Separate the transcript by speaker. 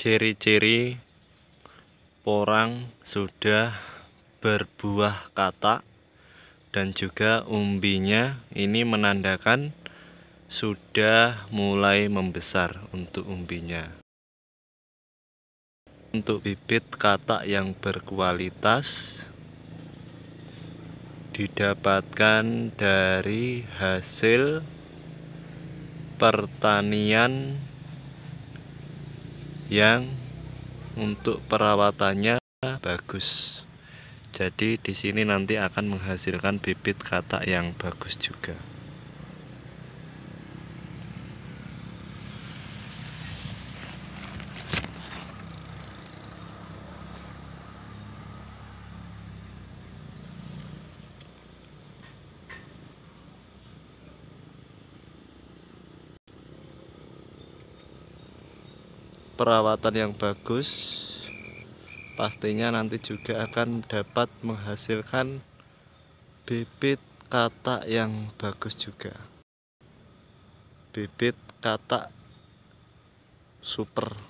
Speaker 1: ciri-ciri porang sudah berbuah katak dan juga umbinya ini menandakan sudah mulai membesar untuk umbinya untuk bibit katak yang berkualitas didapatkan dari hasil pertanian yang untuk perawatannya bagus jadi di sini nanti akan menghasilkan bibit katak yang bagus juga perawatan yang bagus pastinya nanti juga akan dapat menghasilkan bibit katak yang bagus juga bibit katak super